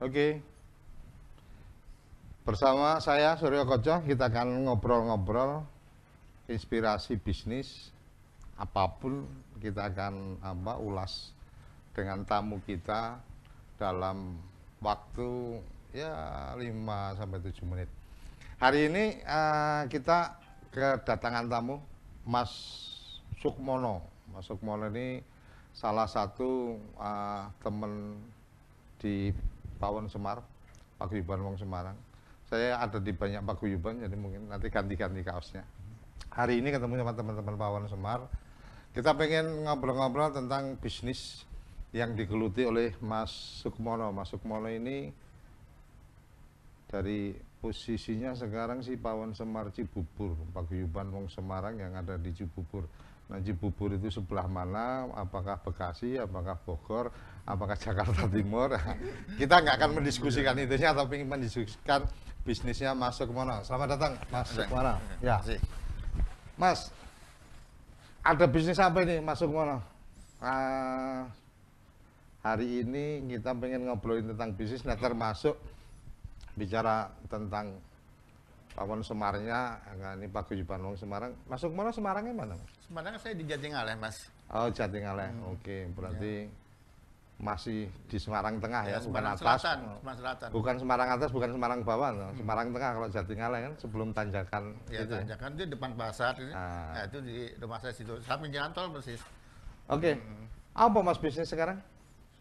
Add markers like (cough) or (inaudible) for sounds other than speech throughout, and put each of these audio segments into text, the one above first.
Oke. Bersama saya Suryo Koco kita akan ngobrol-ngobrol inspirasi bisnis apapun kita akan apa ulas dengan tamu kita dalam waktu ya 5 sampai 7 menit. Hari ini uh, kita kedatangan tamu Mas Sukmono. Mas Sukmono ini salah satu uh, teman di Pawon Semar, paguyuban Wong Semarang. Saya ada di banyak paguyuban, jadi mungkin nanti ganti-ganti kaosnya. Hari ini ketemu sama teman-teman Pawon Semar. Kita pengen ngobrol-ngobrol tentang bisnis yang digeluti oleh Mas Sukmono. Mas Sukmono ini dari posisinya sekarang si Pawon Semar Cibubur, paguyuban Wong Semarang yang ada di Cibubur Nah, bubur itu sebelah mana? Apakah Bekasi? Apakah Bogor? Apakah Jakarta Timur? (laughs) Kita nggak akan mendiskusikan iya. itunya, tapi mendiskusikan bisnisnya masuk mana? Selamat datang, Mas. Masuk mana? Ya. Mas, ada bisnis apa ini? Masuk mana? Uh, hari ini kita ingin ngobrolin tentang bisnis, nah termasuk bicara tentang Pawon Semarnya, eh, ini Pak Guyuban Wong Semarang. Masuk mana Semarangnya mana? Semarang saya di Jatingaleh, Mas. Oh, Jatingaleh. Hmm. Oke, berarti ya. masih di Semarang Tengah ya, ya Semarang bukan atas. Selatan, Semarang Selatan. Bukan Semarang atas, bukan Semarang bawah. No. Hmm. Semarang Tengah kalau Jatingaleh kan sebelum tanjakan. Ya, itu. Ya. tanjakan itu depan pasar ini. Ah. Nah, itu di rumah saya situ, samping jalan tol persis. Oke. Okay. Hmm. Apa Mas bisnis sekarang?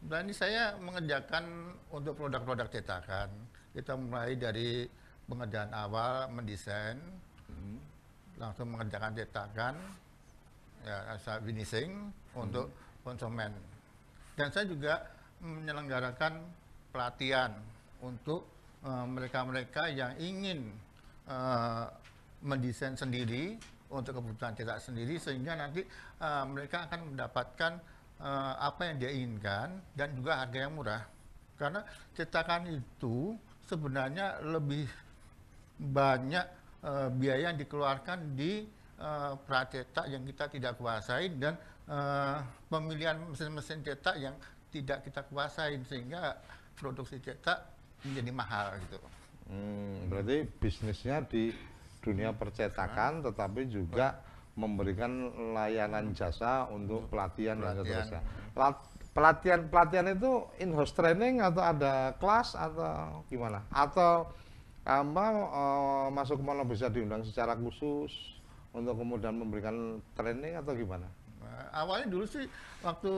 Sebenarnya saya mengerjakan untuk produk-produk cetakan. Kita mulai dari pengerjaan awal mendesain, hmm. langsung mengerjakan cetakan, ya asal finishing hmm. untuk konsumen. Dan saya juga menyelenggarakan pelatihan untuk eh, mereka-mereka uh, yang ingin uh, mendesain sendiri untuk kebutuhan cetak sendiri sehingga nanti uh, mereka akan mendapatkan uh, apa yang dia inginkan dan juga harga yang murah karena cetakan itu sebenarnya lebih banyak uh, biaya yang dikeluarkan di uh, pracetak yang kita tidak kuasai dan uh, pemilihan mesin-mesin cetak yang tidak kita kuasai sehingga produksi cetak menjadi mahal gitu. Hmm, berarti bisnisnya di dunia percetakan nah. tetapi juga memberikan layanan hmm. jasa untuk pelatihan, pelatihan. dan seterusnya. pelatihan pelatihan itu in house training atau ada kelas atau gimana? Atau apa uh, ke mana bisa diundang secara khusus untuk kemudian memberikan training atau gimana? Nah, awalnya dulu sih waktu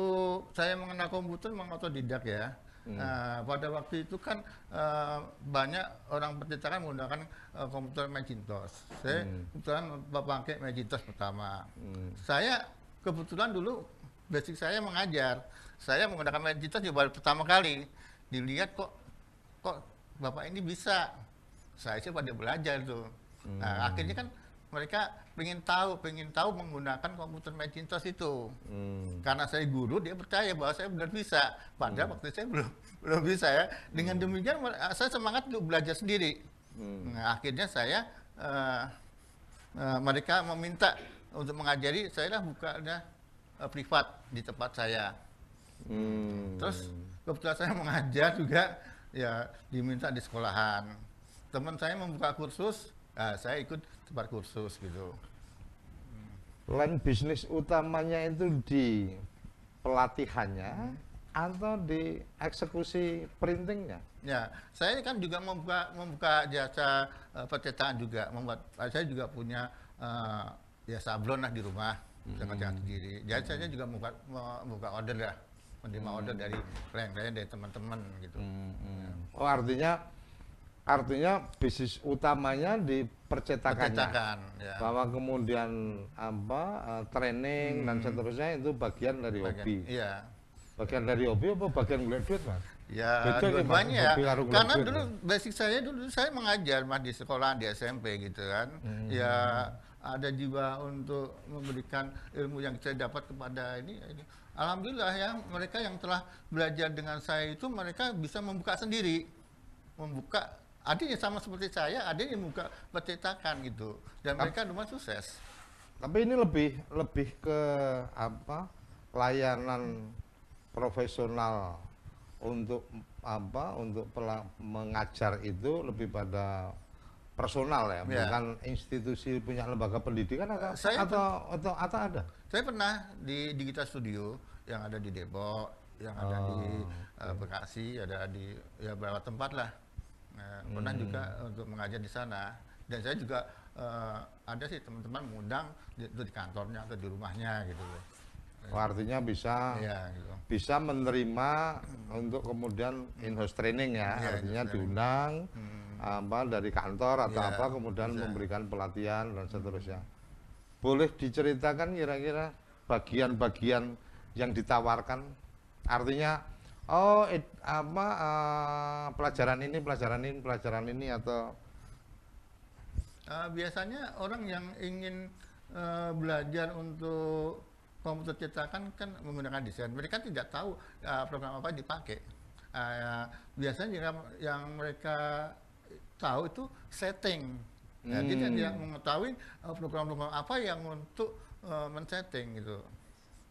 saya mengenal komputer memang otodidak ya. Hmm. Nah, pada waktu itu kan uh, banyak orang percetakan menggunakan uh, komputer Macintosh. Saya hmm. kebetulan pakai Macintosh pertama. Hmm. Saya kebetulan dulu basic saya mengajar. Saya menggunakan Macintosh juga baru pertama kali. Dilihat kok kok bapak ini bisa saya sih pada belajar tuh. Nah, hmm. Nah, akhirnya kan mereka pengen tahu, pengen tahu menggunakan komputer Macintosh itu. Hmm. Karena saya guru, dia percaya bahwa saya benar bisa. Padahal hmm. waktu saya belum (laughs) belum bisa ya. Dengan hmm. demikian eh, saya semangat untuk belajar sendiri. Hmm. Nah, akhirnya saya uh, uh, mereka meminta untuk mengajari, saya lah buka ada uh, privat di tempat saya. Hmm. Terus kebetulan saya mengajar juga ya diminta di sekolahan teman saya membuka kursus, nah, saya ikut tempat kursus gitu. Lain bisnis utamanya itu di pelatihannya hmm. atau di eksekusi printingnya? Ya, saya kan juga membuka membuka jasa uh, eh, percetakan juga, membuat eh, saya juga punya uh, ya sablon lah di rumah hmm. hmm. saya sendiri. Jadi saya juga membuka membuka order lah menerima hmm. order dari klien-klien dari teman-teman gitu. Hmm. Hmm. Ya. Oh artinya artinya bisnis utamanya di percetakan ya. bahwa kemudian apa eh, training hmm. dan seterusnya itu bagian dari bagian, hobi iya. bagian dari hobi apa bagian ngeliat duit mas ya dua banyak ya, ya. karena duit, dulu basic saya dulu saya mengajar mas di sekolah di SMP gitu kan hmm. ya ada jiwa untuk memberikan ilmu yang saya dapat kepada ini. Alhamdulillah ya mereka yang telah belajar dengan saya itu mereka bisa membuka sendiri membuka ada yang sama seperti saya ada yang buka petetakan gitu dan mereka lumayan sukses tapi ini lebih lebih ke apa layanan profesional untuk apa untuk mengajar itu lebih pada personal ya, ya. bukan institusi punya lembaga pendidikan atau eh, saya atau, atau atau ada. Saya pernah di Digital Studio yang ada di Depok, yang ada oh, di ah, eh, okay. Bekasi, ada di ya beberapa tempat lah. Nah, pernah juga hmm. untuk mengajar di sana. Dan saya juga uh, ada sih teman-teman mengundang di, di kantornya atau di rumahnya gitu loh. Oh, artinya bisa ya, gitu. bisa menerima hmm. untuk kemudian in-house training ya, ya artinya diundang hmm. apa dari kantor atau ya, apa kemudian bisa. memberikan pelatihan dan seterusnya. Boleh diceritakan kira-kira bagian-bagian yang ditawarkan? Artinya oh it, apa uh, pelajaran ini pelajaran ini pelajaran ini atau uh, biasanya orang yang ingin uh, belajar untuk komputer cetakan kan menggunakan desain mereka kan tidak tahu uh, program apa dipakai uh, biasanya yang, yang mereka tahu itu setting Jadi hmm. jadi dia mengetahui program-program apa yang untuk uh, men-setting gitu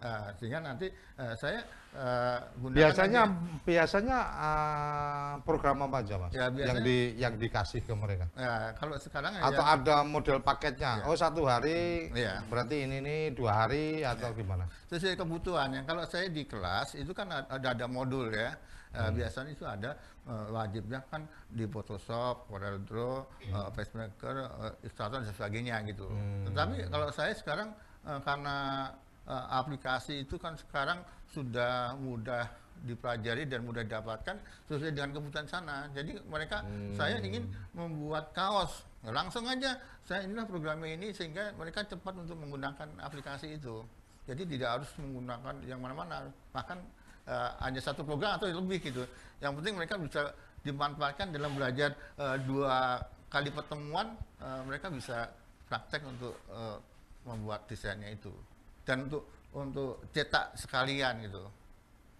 Ah, sehingga nanti uh, saya uh, biasanya biasanya uh, program apa aja mas ya, biasanya, yang di yang dikasih ke mereka ya, kalau sekarang atau ya, ada model paketnya ya. oh satu hari ya. berarti ini ini dua hari atau ya. gimana sesuai kebutuhan yang kalau saya di kelas itu kan ada ada modul ya Uh, hmm. biasanya itu ada uh, wajibnya kan di Photoshop, Corel Draw, hmm. uh, Pacemaker, uh, Illustrator dan sebagainya gitu. Hmm. Tetapi kalau saya sekarang uh, karena uh, aplikasi itu kan sekarang sudah mudah dipelajari dan mudah didapatkan sesuai dengan kebutuhan sana. Jadi mereka hmm. saya ingin membuat kaos langsung aja saya inilah programnya ini sehingga mereka cepat untuk menggunakan aplikasi itu. Jadi tidak harus menggunakan yang mana-mana bahkan uh, hanya satu program atau lebih gitu. Yang penting mereka bisa dimanfaatkan dalam belajar uh, dua kali pertemuan uh, mereka bisa praktek untuk uh, membuat desainnya itu dan untuk untuk cetak sekalian gitu.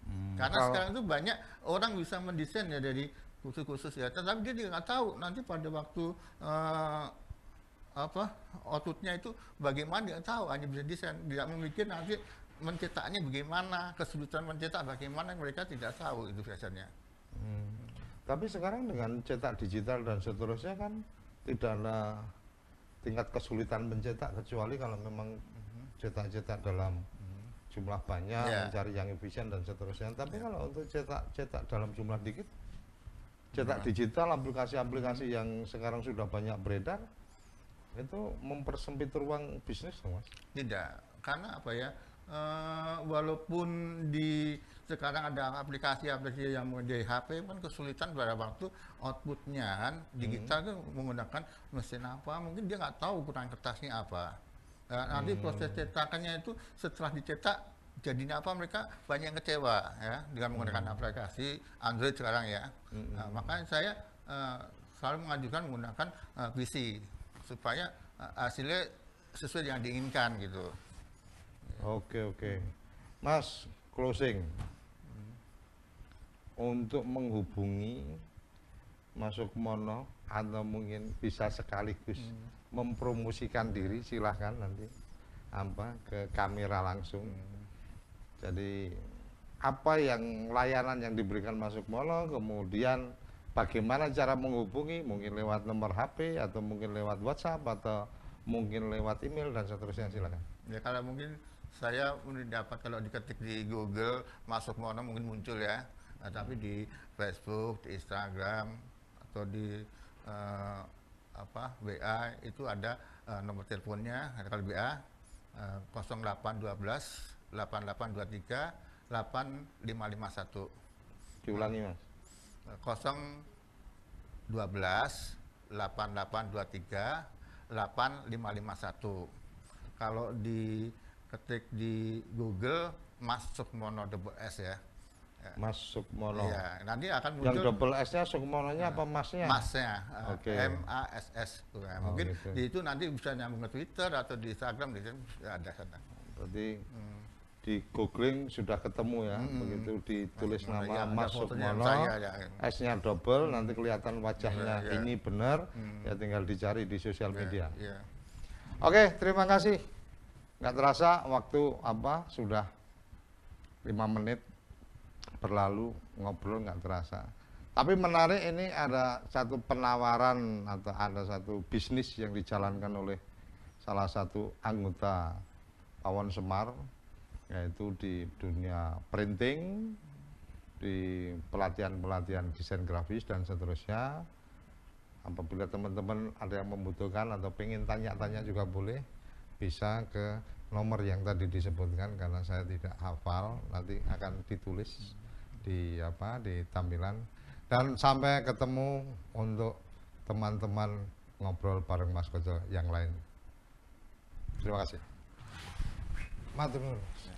Hmm. Karena kalau... sekarang itu banyak orang bisa mendesain ya dari khusus-khusus ya, tetapi dia tidak tahu nanti pada waktu uh, apa ototnya itu bagaimana dia tahu hanya bisa desain tidak memikir nanti mencetaknya bagaimana kesulitan mencetak bagaimana mereka tidak tahu itu biasanya. Hmm. Tapi sekarang dengan cetak digital dan seterusnya kan tidak ada tingkat kesulitan mencetak kecuali kalau memang cetak-cetak dalam jumlah banyak, yeah. mencari yang efisien dan seterusnya. Tapi yeah. kalau untuk cetak-cetak dalam jumlah dikit, cetak nah. digital, aplikasi-aplikasi yang sekarang sudah banyak beredar, itu mempersempit ruang bisnis, mas? Tidak, karena apa ya? e, walaupun di sekarang ada aplikasi-aplikasi yang di HP kan kesulitan pada waktu outputnya kan digital hmm. kan menggunakan mesin apa mungkin dia nggak tahu ukuran kertasnya apa Nah, nanti hmm. proses cetakannya itu setelah dicetak jadinya apa mereka banyak yang kecewa ya dengan hmm. menggunakan aplikasi Android sekarang ya. Hmm. Nah, makanya saya uh, selalu mengajukan menggunakan uh, PC supaya uh, hasilnya sesuai yang diinginkan gitu. Oke okay, oke, okay. Mas closing hmm. untuk menghubungi masuk mono atau mungkin bisa sekaligus. Hmm mempromosikan diri silahkan nanti apa ke kamera langsung jadi apa yang layanan yang diberikan masuk Molo kemudian bagaimana cara menghubungi mungkin lewat nomor HP atau mungkin lewat WhatsApp atau mungkin lewat email dan seterusnya silahkan ya kalau mungkin saya mendapat kalau diketik di Google masuk Molo mungkin muncul ya nah, tapi di Facebook di Instagram atau di eh, apa WA itu ada uh, nomor teleponnya ada kalau WA uh, 0812 8823 8551 diulangi mas 012 8823 8551 kalau di ketik di Google Mas Sukmono Double S ya Ya. Mas Sukmono. Iya, nanti akan muncul. Yang double S-nya Sukmononya nah, apa Masnya? Masnya. Uh, eh, okay. M A S S. Nah, oh, mungkin gitu. di itu nanti bisa nyambung ke Twitter atau di Instagram di ya ada sana. Berarti hmm. di googling sudah ketemu ya, hmm. begitu ditulis hmm. nama iya, ya, Mas Sukmono, ya. S-nya double, hmm. nanti kelihatan wajahnya ya, ya. ini benar, hmm. ya tinggal dicari di sosial ya, media. Ya. Oke, terima kasih. Nggak terasa waktu apa sudah lima menit berlalu ngobrol nggak terasa tapi menarik ini ada satu penawaran atau ada satu bisnis yang dijalankan oleh salah satu anggota Pawon Semar yaitu di dunia printing di pelatihan-pelatihan desain grafis dan seterusnya apabila teman-teman ada yang membutuhkan atau pengen tanya-tanya juga boleh bisa ke nomor yang tadi disebutkan karena saya tidak hafal nanti akan ditulis di apa di tampilan dan sampai ketemu untuk teman-teman ngobrol bareng Mas Kojo yang lain. Terima kasih. Matur